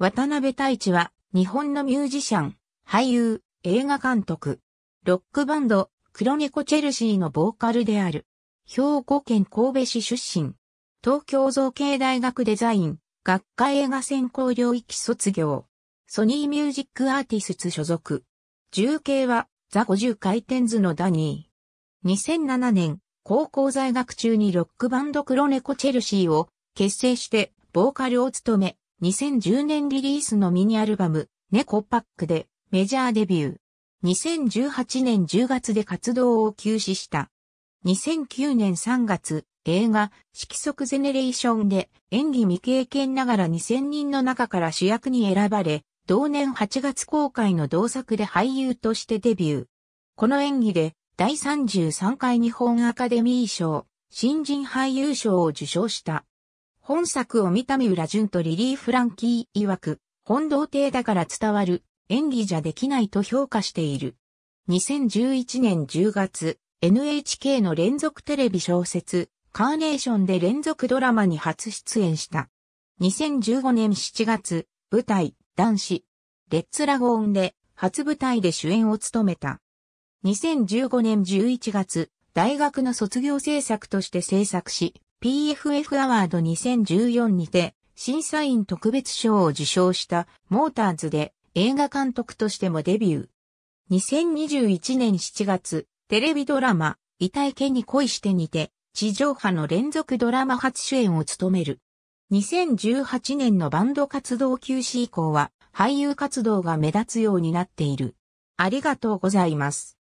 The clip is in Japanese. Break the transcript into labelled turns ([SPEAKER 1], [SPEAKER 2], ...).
[SPEAKER 1] 渡辺太一は、日本のミュージシャン、俳優、映画監督、ロックバンド、黒猫チェルシーのボーカルである。兵庫県神戸市出身。東京造形大学デザイン、学科映画専攻領域卒業。ソニーミュージックアーティスツ所属。重慶は、ザ50回転図のダニー。2007年、高校在学中にロックバンド黒猫チェルシーを結成して、ボーカルを務め、2010年リリースのミニアルバム、猫パックでメジャーデビュー。2018年10月で活動を休止した。2009年3月、映画、色即ゼネレーションで演技未経験ながら2000人の中から主役に選ばれ、同年8月公開の同作で俳優としてデビュー。この演技で第33回日本アカデミー賞、新人俳優賞を受賞した。本作を見た三浦淳とリリー・フランキー曰く、本童貞だから伝わる、演技じゃできないと評価している。2011年10月、NHK の連続テレビ小説、カーネーションで連続ドラマに初出演した。2015年7月、舞台、男子、レッツラゴーンで、初舞台で主演を務めた。2015年11月、大学の卒業制作として制作し、PFF アワード2014にて審査員特別賞を受賞したモーターズで映画監督としてもデビュー。2021年7月、テレビドラマ、痛いけに恋してにて、地上波の連続ドラマ初主演を務める。2018年のバンド活動休止以降は、俳優活動が目立つようになっている。ありがとうございます。